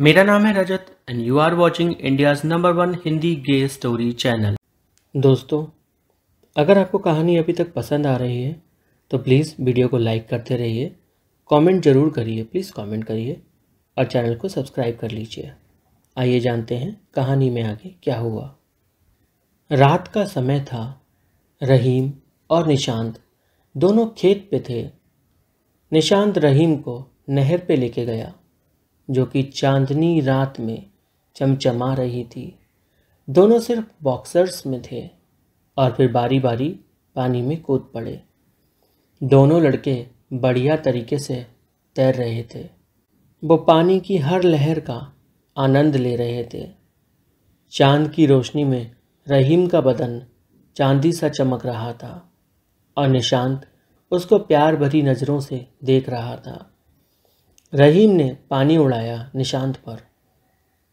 मेरा नाम है Rajat and you are watching India's number one Hindi gay story channel दोस्तों अगर आपको कहानी अभी तक पसंद आ रही है तो प्लीज़ वीडियो को लाइक करते रहिए कमेंट जरूर करिए प्लीज़ कमेंट करिए और चैनल को सब्सक्राइब कर लीजिए आइए जानते हैं कहानी में आगे क्या हुआ रात का समय था रहीम और निशांत दोनों खेत पे थे निशांत रहीम को नहर पे लेके गया जो कि चांदनी रात में चमचमा रही थी दोनों सिर्फ बॉक्सर्स में थे और फिर बारी बारी पानी में कूद पड़े दोनों लड़के बढ़िया तरीके से तैर रहे थे वो पानी की हर लहर का आनंद ले रहे थे चांद की रोशनी में रहीम का बदन चांदी सा चमक रहा था और निशांत उसको प्यार भरी नज़रों से देख रहा था रहीम ने पानी उड़ाया निशांत पर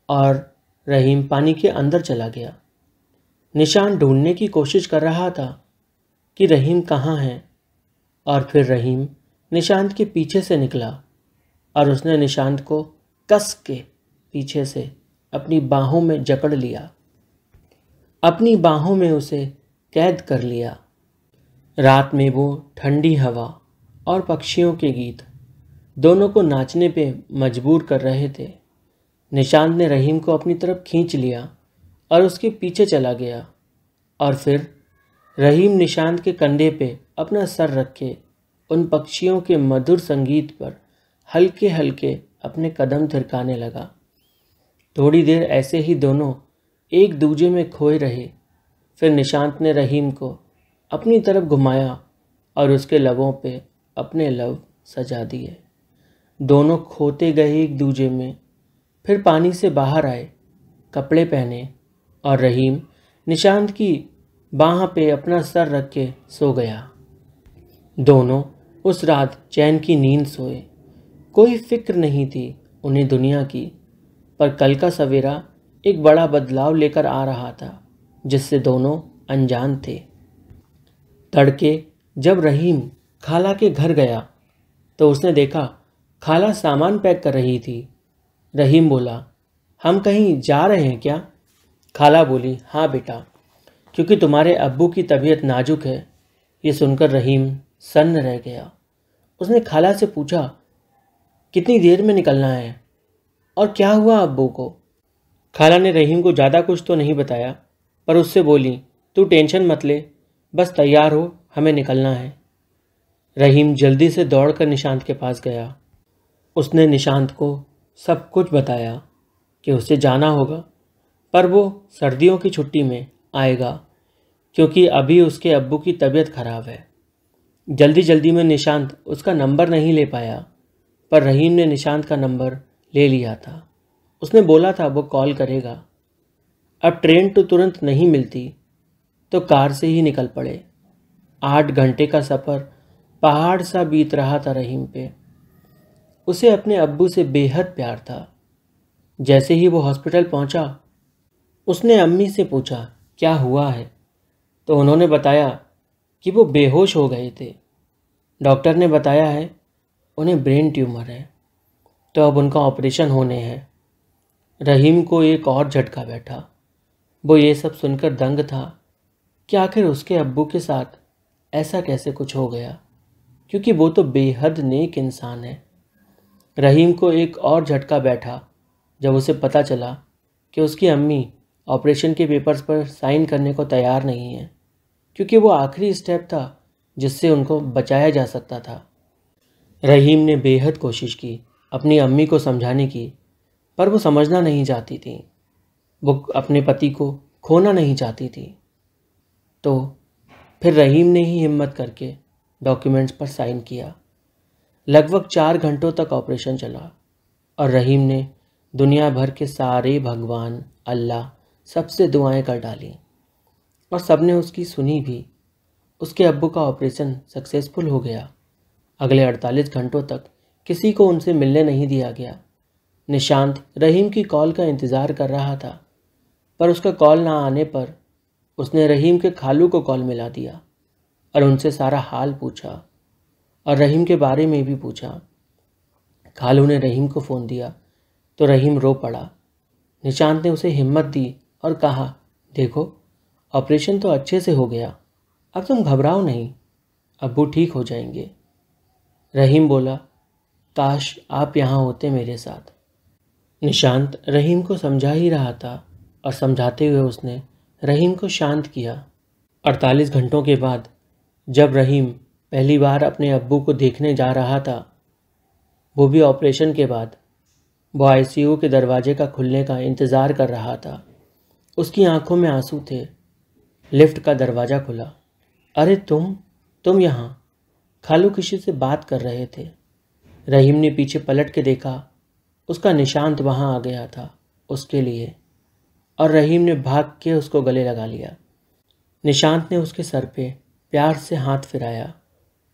और रहीम पानी के अंदर चला गया निशान ढूंढने की कोशिश कर रहा था कि रहीम कहाँ है और फिर रहीम निशांत के पीछे से निकला और उसने निशांत को कस के पीछे से अपनी बाहों में जकड़ लिया अपनी बाहों में उसे कैद कर लिया रात में वो ठंडी हवा और पक्षियों के गीत दोनों को नाचने पे मजबूर कर रहे थे निशांत ने रहीम को अपनी तरफ खींच लिया और उसके पीछे चला गया और फिर रहीम निशांत के कंधे पे अपना सर रखे उन पक्षियों के मधुर संगीत पर हल्के हल्के अपने कदम थिरकाने लगा थोड़ी देर ऐसे ही दोनों एक दूजे में खोए रहे फिर निशांत ने रहीम को अपनी तरफ घुमाया और उसके लबों पे अपने लव सजा दिए दोनों खोते गए एक दूजे में फिर पानी से बाहर आए कपड़े पहने और रहीम निशांत की बाह पे अपना सर रख के सो गया दोनों उस रात चैन की नींद सोए कोई फिक्र नहीं थी उन्हें दुनिया की पर कल का सवेरा एक बड़ा बदलाव लेकर आ रहा था जिससे दोनों अनजान थे तड़के जब रहीम खाला के घर गया तो उसने देखा खाला सामान पैक कर रही थी रहीम बोला हम कहीं जा रहे हैं क्या खाला बोली हाँ बेटा क्योंकि तुम्हारे अब्बू की तबीयत नाजुक है ये सुनकर रहीम सन्न रह गया उसने खाला से पूछा कितनी देर में निकलना है और क्या हुआ अब्बू को खाला ने रहीम को ज़्यादा कुछ तो नहीं बताया पर उससे बोली तू टेंशन मत ले बस तैयार हो हमें निकलना है रहीम जल्दी से दौड़कर निशांत के पास गया उसने निशांत को सब कुछ बताया कि उसे जाना होगा पर वो सर्दियों की छुट्टी में आएगा क्योंकि अभी उसके अब्बू की तबीयत खराब है जल्दी जल्दी में निशांत उसका नंबर नहीं ले पाया पर रहीम ने निशांत का नंबर ले लिया था उसने बोला था वो कॉल करेगा अब ट्रेन तो तुरंत नहीं मिलती तो कार से ही निकल पड़े आठ घंटे का सफ़र पहाड़ सा बीत रहा था रहीम पे उसे अपने अब्बू से बेहद प्यार था जैसे ही वो हॉस्पिटल पहुंचा, उसने अम्मी से पूछा क्या हुआ है तो उन्होंने बताया कि वो बेहोश हो गए थे डॉक्टर ने बताया है उन्हें ब्रेन ट्यूमर है तो अब उनका ऑपरेशन होने हैं रहीम को एक और झटका बैठा वो ये सब सुनकर दंग था कि आखिर उसके अब्बू के साथ ऐसा कैसे कुछ हो गया क्योंकि वो तो बेहद नेक इंसान है रहीम को एक और झटका बैठा जब उसे पता चला कि उसकी अम्मी ऑपरेशन के पेपर्स पर साइन करने को तैयार नहीं है क्योंकि वो आखिरी स्टेप था जिससे उनको बचाया जा सकता था रहीम ने बेहद कोशिश की अपनी अम्मी को समझाने की पर वो समझना नहीं चाहती थी वो अपने पति को खोना नहीं चाहती थी तो फिर रहीम ने ही हिम्मत करके डॉक्यूमेंट्स पर साइन किया लगभग चार घंटों तक ऑपरेशन चला और रहीम ने दुनिया भर के सारे भगवान अल्लाह सबसे दुआएं कर डाली और सबने उसकी सुनी भी उसके अब्बू का ऑपरेशन सक्सेसफुल हो गया अगले 48 घंटों तक किसी को उनसे मिलने नहीं दिया गया निशांत रहीम की कॉल का इंतज़ार कर रहा था पर उसका कॉल ना आने पर उसने रहीम के खालू को कॉल मिला दिया और उनसे सारा हाल पूछा और रहीम के बारे में भी पूछा खालू ने रहीम को फ़ोन दिया तो रहीम रो पड़ा निशांत ने उसे हिम्मत दी और कहा देखो ऑपरेशन तो अच्छे से हो गया अब तुम घबराओ नहीं अबू ठीक हो जाएंगे रहीम बोला काश आप यहाँ होते मेरे साथ निशांत रहीम को समझा ही रहा था और समझाते हुए उसने रहीम को शांत किया 48 घंटों के बाद जब रहीम पहली बार अपने अब्बू को देखने जा रहा था वो भी ऑपरेशन के बाद वो आईसीयू के दरवाजे का खुलने का इंतज़ार कर रहा था उसकी आंखों में आंसू थे लिफ्ट का दरवाज़ा खुला अरे तुम तुम यहाँ खालू किसी से बात कर रहे थे रहीम ने पीछे पलट के देखा उसका निशांत वहाँ आ गया था उसके लिए और रहीम ने भाग के उसको गले लगा लिया निशांत ने उसके सर पे प्यार से हाथ फिराया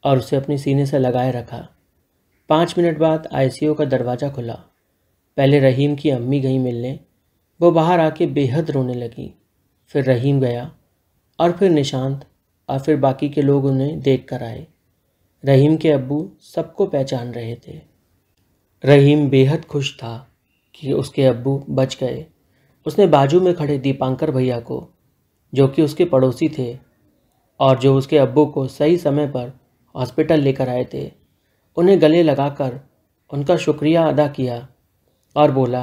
और उसे अपने सीने से लगाए रखा पाँच मिनट बाद आईसीयू का दरवाज़ा खुला पहले रहीम की अम्मी गई मिलने वो बाहर आके बेहद रोने लगी फिर रहीम गया और फिर निशांत और फिर बाकी के लोग उन्हें देख कर आए रहीम के अब्बू सबको पहचान रहे थे रहीम बेहद खुश था कि उसके अब्बू बच गए उसने बाजू में खड़े दीपांकर भैया को जो कि उसके पड़ोसी थे और जो उसके अब्बू को सही समय पर हॉस्पिटल लेकर आए थे उन्हें गले लगाकर उनका शुक्रिया अदा किया और बोला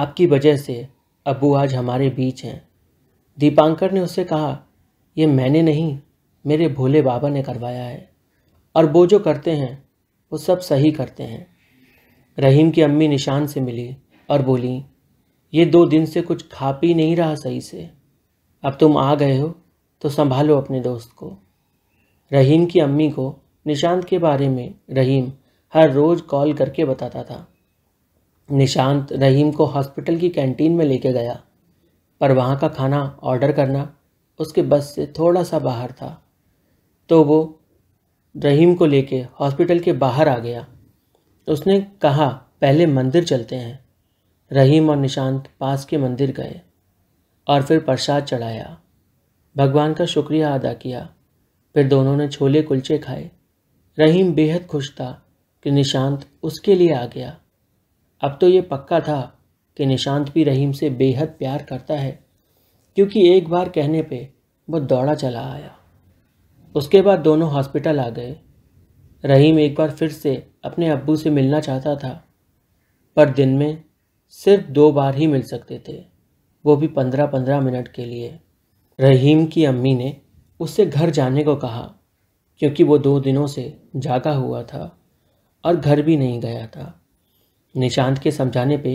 आपकी वजह से अबू आज हमारे बीच हैं दीपांकर ने उससे कहा यह मैंने नहीं मेरे भोले बाबा ने करवाया है और वो जो करते हैं वो सब सही करते हैं रहीम की अम्मी निशान से मिली और बोली ये दो दिन से कुछ खा पी नहीं रहा सही से अब तुम आ गए हो तो संभालो अपने दोस्त को रहीम की अम्मी को निशांत के बारे में रहीम हर रोज़ कॉल करके बताता था निशांत रहीम को हॉस्पिटल की कैंटीन में लेके गया पर वहाँ का खाना ऑर्डर करना उसके बस से थोड़ा सा बाहर था तो वो रहीम को लेके हॉस्पिटल के बाहर आ गया उसने कहा पहले मंदिर चलते हैं रहीम और निशांत पास के मंदिर गए और फिर प्रसाद चढ़ाया भगवान का शुक्रिया अदा किया फिर दोनों ने छोले कुलचे खाए रहीम बेहद खुश था कि निशांत उसके लिए आ गया अब तो ये पक्का था कि निशांत भी रहीम से बेहद प्यार करता है क्योंकि एक बार कहने पे वो दौड़ा चला आया उसके बाद दोनों हॉस्पिटल आ गए रहीम एक बार फिर से अपने अब्बू से मिलना चाहता था पर दिन में सिर्फ दो बार ही मिल सकते थे वो भी पंद्रह पंद्रह मिनट के लिए रहीम की अम्मी ने उससे घर जाने को कहा क्योंकि वो दो दिनों से जागा हुआ था और घर भी नहीं गया था निशांत के समझाने पे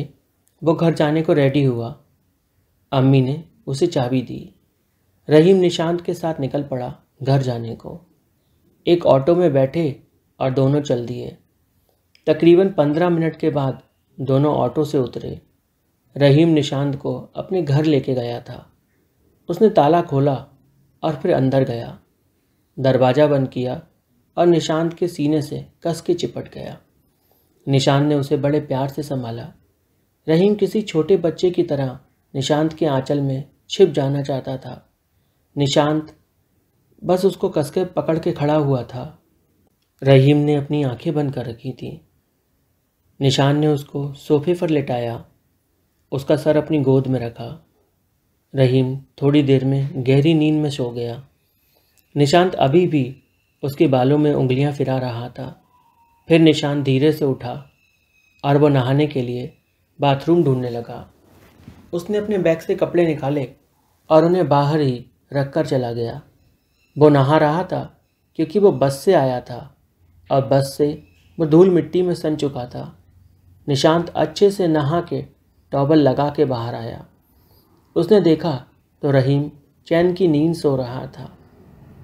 वो घर जाने को रेडी हुआ अम्मी ने उसे चाबी दी रहीम निशांत के साथ निकल पड़ा घर जाने को एक ऑटो में बैठे और दोनों चल दिए तकरीबन पंद्रह मिनट के बाद दोनों ऑटो से उतरे रहीम निशांत को अपने घर लेके गया था उसने ताला खोला और फिर अंदर गया दरवाज़ा बंद किया और निशांत के सीने से कस के चिपट गया निशांत ने उसे बड़े प्यार से संभाला रहीम किसी छोटे बच्चे की तरह निशांत के आंचल में छिप जाना चाहता था निशांत बस उसको कसके पकड़ के खड़ा हुआ था रहीम ने अपनी आंखें बंद कर रखी थी निशान ने उसको सोफे पर लेटाया उसका सर अपनी गोद में रखा रहीम थोड़ी देर में गहरी नींद में सो गया निशांत अभी भी उसके बालों में उंगलियां फिरा रहा था फिर निशांत धीरे से उठा और वो नहाने के लिए बाथरूम ढूंढने लगा उसने अपने बैग से कपड़े निकाले और उन्हें बाहर ही रख कर चला गया वो नहा रहा था क्योंकि वो बस से आया था और बस से वो धूल मिट्टी में सन चुका था निशांत अच्छे से नहा के टॉबल लगा के बाहर आया उसने देखा तो रहीम चैन की नींद सो रहा था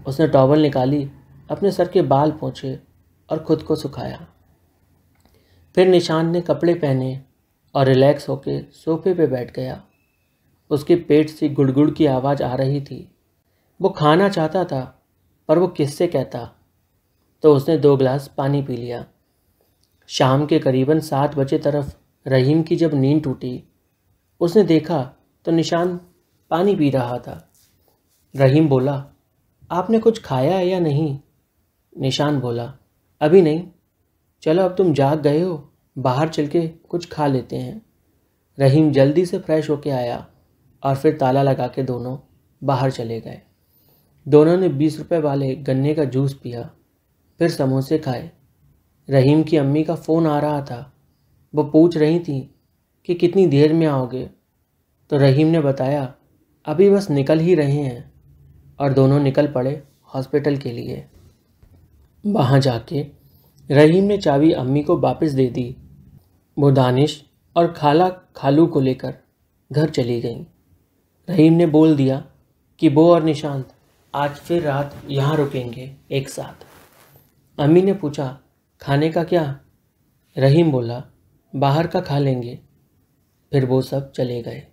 उसने टॉवल निकाली अपने सर के बाल पहुँचे और ख़ुद को सुखाया फिर निशान ने कपड़े पहने और रिलैक्स होकर सोफे पे बैठ गया उसके पेट से गुड़गुड़ की आवाज़ आ रही थी वो खाना चाहता था पर वो किससे कहता तो उसने दो गिलास पानी पी लिया शाम के करीबन सात बजे तरफ रहीम की जब नींद टूटी उसने देखा तो निशान पानी पी रहा था रहीम बोला आपने कुछ खाया है या नहीं निशान बोला अभी नहीं चलो अब तुम जाग गए हो बाहर चल के कुछ खा लेते हैं रहीम जल्दी से फ्रेश होके आया और फिर ताला लगा के दोनों बाहर चले गए दोनों ने बीस रुपए वाले गन्ने का जूस पिया फिर समोसे खाए रहीम की अम्मी का फ़ोन आ रहा था वो पूछ रही थी कि कितनी देर में आओगे तो रहीम ने बताया अभी बस निकल ही रहे हैं और दोनों निकल पड़े हॉस्पिटल के लिए वहाँ जाके रहीम ने चाबी अम्मी को वापस दे दी वो दानिश और खाला खालू को लेकर घर चली गई रहीम ने बोल दिया कि वो और निशांत आज फिर रात यहाँ रुकेंगे एक साथ अम्मी ने पूछा खाने का क्या रहीम बोला बाहर का खा लेंगे फिर वो सब चले गए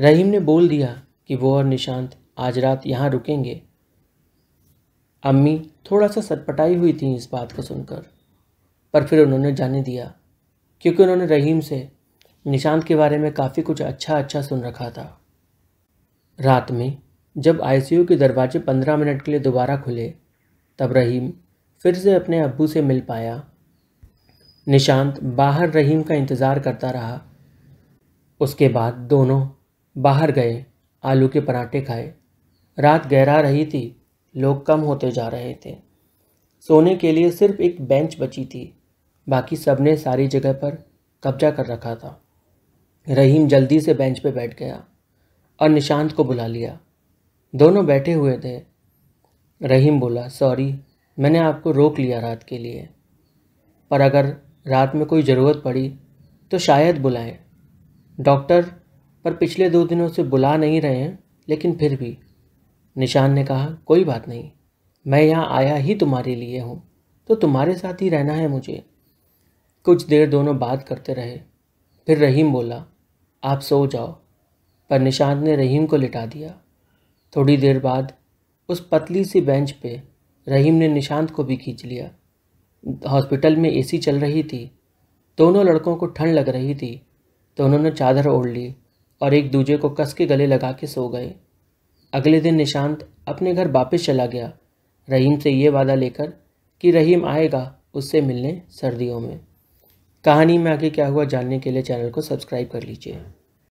रहीम ने बोल दिया कि वो और निशांत आज रात यहाँ रुकेंगे अम्मी थोड़ा सा सटपटाई हुई थी इस बात को सुनकर पर फिर उन्होंने जाने दिया क्योंकि उन्होंने रहीम से निशांत के बारे में काफ़ी कुछ अच्छा अच्छा सुन रखा था रात में जब आईसीयू के दरवाजे पंद्रह मिनट के लिए दोबारा खुले तब रहीम फिर से अपने अबू से मिल पाया निशांत बाहर रहीम का इंतज़ार करता रहा उसके बाद दोनों बाहर गए आलू के पराठे खाए रात गहरा रही थी लोग कम होते जा रहे थे सोने के लिए सिर्फ एक बेंच बची थी बाकी सब ने सारी जगह पर कब्जा कर रखा था रहीम जल्दी से बेंच पर बैठ गया और निशांत को बुला लिया दोनों बैठे हुए थे रहीम बोला सॉरी मैंने आपको रोक लिया रात के लिए पर अगर रात में कोई ज़रूरत पड़ी तो शायद बुलाएं डॉक्टर पर पिछले दो दिनों से बुला नहीं रहे हैं लेकिन फिर भी निशान ने कहा कोई बात नहीं मैं यहाँ आया ही तुम्हारे लिए हूँ तो तुम्हारे साथ ही रहना है मुझे कुछ देर दोनों बात करते रहे फिर रहीम बोला आप सो जाओ पर निशांत ने रहीम को लिटा दिया थोड़ी देर बाद उस पतली सी बेंच पे रहीम ने निशांत को भी खींच लिया हॉस्पिटल में एसी चल रही थी दोनों लड़कों को ठंड लग रही थी तो उन्होंने चादर ओढ़ ली और एक दूजे को कस के गले लगा के सो गए अगले दिन निशांत अपने घर वापस चला गया रहीम से ये वादा लेकर कि रहीम आएगा उससे मिलने सर्दियों में कहानी में आगे क्या हुआ जानने के लिए चैनल को सब्सक्राइब कर लीजिए